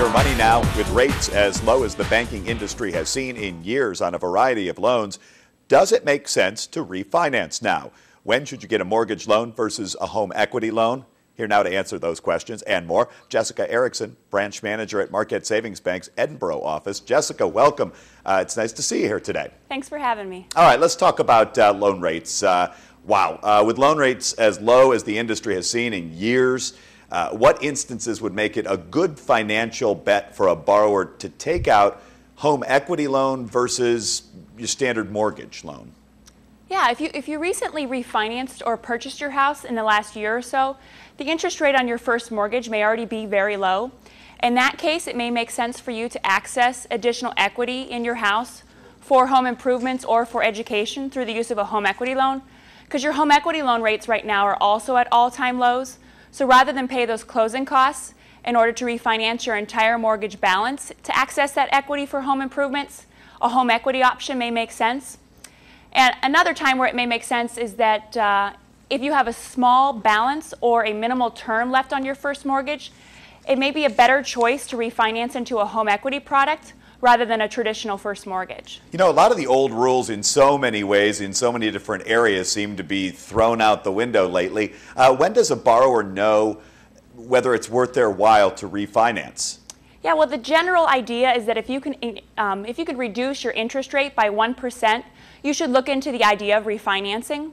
Your money now with rates as low as the banking industry has seen in years on a variety of loans. Does it make sense to refinance now? When should you get a mortgage loan versus a home equity loan? Here now to answer those questions and more, Jessica Erickson, branch manager at Marquette Savings Bank's Edinburgh office. Jessica, welcome. Uh, it's nice to see you here today. Thanks for having me. All right, let's talk about uh, loan rates. Uh, wow, uh, with loan rates as low as the industry has seen in years, uh, what instances would make it a good financial bet for a borrower to take out home equity loan versus your standard mortgage loan? Yeah, if you, if you recently refinanced or purchased your house in the last year or so, the interest rate on your first mortgage may already be very low. In that case, it may make sense for you to access additional equity in your house for home improvements or for education through the use of a home equity loan because your home equity loan rates right now are also at all time lows. So rather than pay those closing costs in order to refinance your entire mortgage balance to access that equity for home improvements, a home equity option may make sense. And another time where it may make sense is that uh, if you have a small balance or a minimal term left on your first mortgage, it may be a better choice to refinance into a home equity product rather than a traditional first mortgage. You know, a lot of the old rules in so many ways, in so many different areas, seem to be thrown out the window lately. Uh, when does a borrower know whether it's worth their while to refinance? Yeah, well, the general idea is that if you can, um, if you could reduce your interest rate by 1%, you should look into the idea of refinancing.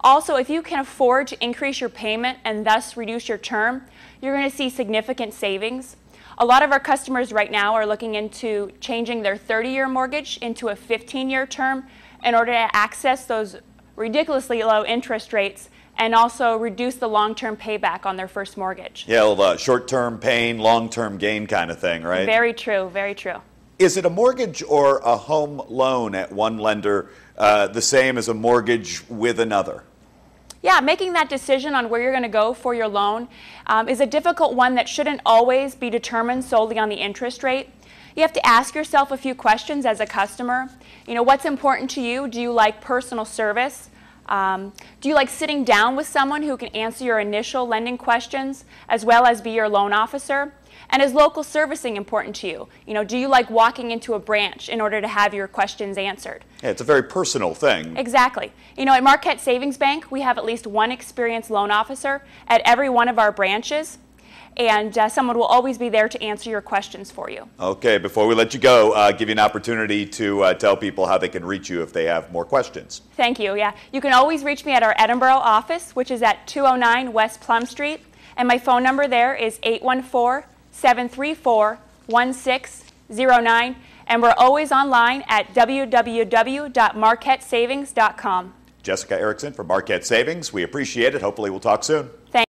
Also, if you can afford to increase your payment and thus reduce your term, you're going to see significant savings. A lot of our customers right now are looking into changing their 30-year mortgage into a 15-year term in order to access those ridiculously low interest rates and also reduce the long-term payback on their first mortgage. Yeah, well, uh, short-term pain, long-term gain kind of thing, right? Very true, very true. Is it a mortgage or a home loan at one lender uh, the same as a mortgage with another? yeah, making that decision on where you're going to go for your loan um, is a difficult one that shouldn't always be determined solely on the interest rate. You have to ask yourself a few questions as a customer. You know, what's important to you? Do you like personal service? Um, do you like sitting down with someone who can answer your initial lending questions as well as be your loan officer? And is local servicing important to you? You know, do you like walking into a branch in order to have your questions answered? Yeah, it's a very personal thing. Exactly. You know, at Marquette Savings Bank, we have at least one experienced loan officer at every one of our branches and uh, someone will always be there to answer your questions for you. Okay, before we let you go, uh, give you an opportunity to uh, tell people how they can reach you if they have more questions. Thank you, yeah. You can always reach me at our Edinburgh office, which is at 209 West Plum Street, and my phone number there is 814 734 1609, and we're always online at www.marquettesavings.com. Jessica Erickson from Marquette Savings, we appreciate it. Hopefully, we'll talk soon. Thank